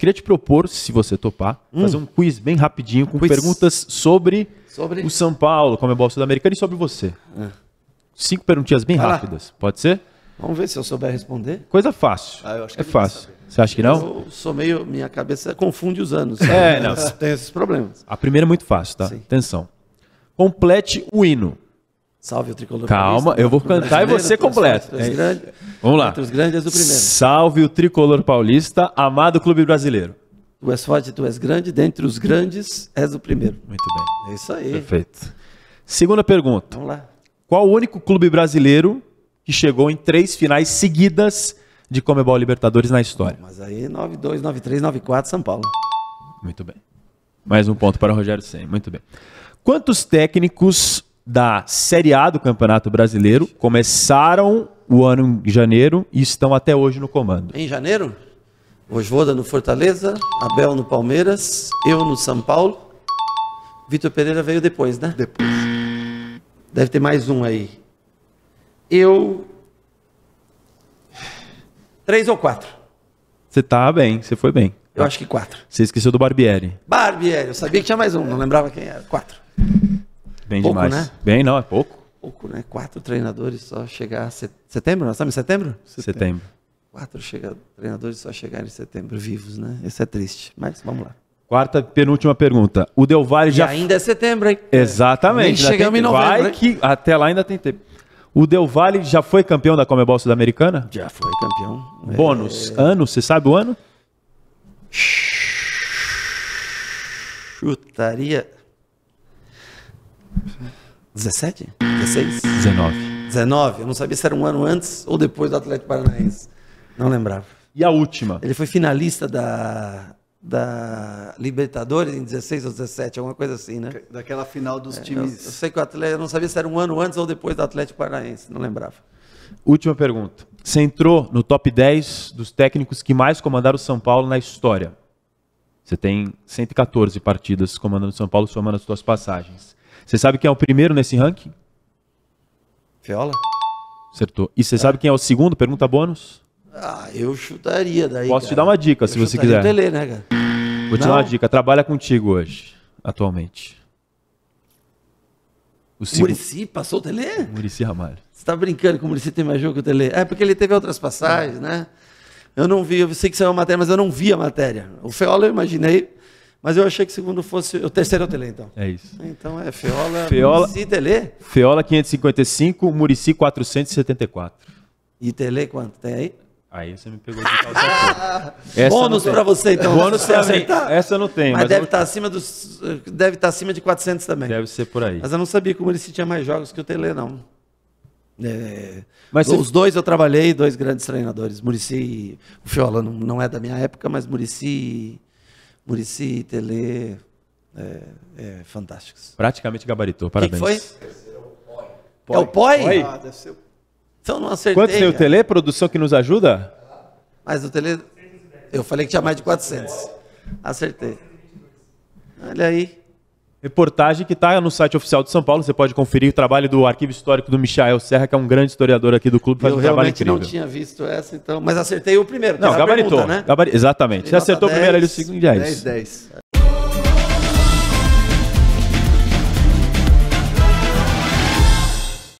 Queria te propor, se você topar, hum. fazer um quiz bem rapidinho com quiz. perguntas sobre, sobre, o São Paulo, como é bolsa sul-americana e sobre você. É. Cinco perguntinhas bem rápidas, pode ser? Vamos ver se eu souber responder. Coisa fácil. Ah, é, é fácil. Você acha que não? Eu sou meio. Minha cabeça confunde os anos. É, não. Tem esses problemas. A primeira é muito fácil, tá? Sim. Atenção. Complete o hino. Salve o tricolor Calma, paulista. eu vou cantar e você completa. É Vamos lá. Entre os grandes o primeiro. Salve o tricolor paulista, amado clube brasileiro. Tu és forte, tu és grande, dentre os grandes és o primeiro. Muito bem. É isso aí. Perfeito. Segunda pergunta. Vamos lá. Qual o único clube brasileiro que chegou em três finais seguidas de Comebol Libertadores na história? Mas aí 9-2, 9-3, 9-4 São Paulo. Muito bem. Mais um ponto para o Rogério Senna. Muito bem. Quantos técnicos da Série A do Campeonato Brasileiro. Começaram o ano em janeiro e estão até hoje no comando. Em janeiro? Osvoda no Fortaleza, Abel no Palmeiras, eu no São Paulo. Vitor Pereira veio depois, né? Depois. Deve ter mais um aí. Eu. Três ou quatro? Você tá bem, você foi bem. Eu acho que quatro. Você esqueceu do Barbieri. Barbieri, eu sabia que tinha mais um, não lembrava quem era. Quatro. Bem pouco, demais. Né? Bem, não, é pouco. Pouco, né? Quatro treinadores só chegar setembro, nós estamos em setembro? Setembro. setembro. Quatro chega... treinadores só chegarem em setembro vivos, né? Isso é triste, mas vamos lá. Quarta penúltima pergunta. O Del Valle já. E ainda é setembro, hein? Exatamente. Nem chegamos tem... em novembro. Vai que até lá ainda tem tempo. O Del Valle já foi campeão da Comebol Americana Já foi campeão. É. Bônus. É... Ano, você sabe o ano? Chutaria 17? 16? 19. 19. Eu não sabia se era um ano antes ou depois do Atlético Paranaense. Não lembrava. E a última? Ele foi finalista da, da Libertadores em 16 ou 17, alguma coisa assim, né? Daquela final dos é, times. Eu, eu, sei que o Atlético, eu não sabia se era um ano antes ou depois do Atlético Paranaense, não lembrava. Última pergunta. Você entrou no top 10 dos técnicos que mais comandaram o São Paulo na história. Você tem 114 partidas comandando o São Paulo, somando as suas passagens. Você sabe quem é o primeiro nesse ranking? Viola. Acertou. E você sabe quem é o segundo? Pergunta bônus. Ah, eu chutaria daí. Posso cara. te dar uma dica eu se você quiser. Tele, né, cara? Vou te Não. dar uma dica. Trabalha contigo hoje, atualmente. O segu... Murici passou o Tele? Murici Ramalho. Você tá brincando que o Murici tem mais jogo que o Tele? É porque ele teve outras passagens, né? Eu não vi, eu sei que saiu a matéria, mas eu não vi a matéria. O Feola eu imaginei. Mas eu achei que segundo fosse. O terceiro é o Tele, então. É isso. Então é Feola, Feola Murici Tele. Feola 555, Murici 474. E Tele quanto tem aí? Aí você me pegou de calça essa Bônus para você, então. Bônus para mim. Essa eu não tenho. Mas, mas deve estar tá acima dos. Deve estar tá acima de 400 também. Deve ser por aí. Mas eu não sabia que o Murici tinha mais jogos que o Tele, não. É, mas os dois eu trabalhei, dois grandes treinadores. Murici. O Fiola não, não é da minha época, mas Murici Murici, Tele, é, é, fantásticos. Praticamente gabaritou, parabéns. Quem foi? É o POI? É ah, Então não acertei. Quanto tem o Tele, produção que nos ajuda? Mas o Tele, eu falei que tinha mais de 400. Acertei. Olha aí. Reportagem que está no site oficial de São Paulo. Você pode conferir o trabalho do arquivo histórico do Michael Serra, que é um grande historiador aqui do clube, faz eu um trabalho incrível. Eu não tinha visto essa, então, mas acertei o primeiro. Não, gabaritou. Pergunta, né? Gabaritou, Exatamente. Você acertou 10, primeiro ali o segundo. 10, 10. 10.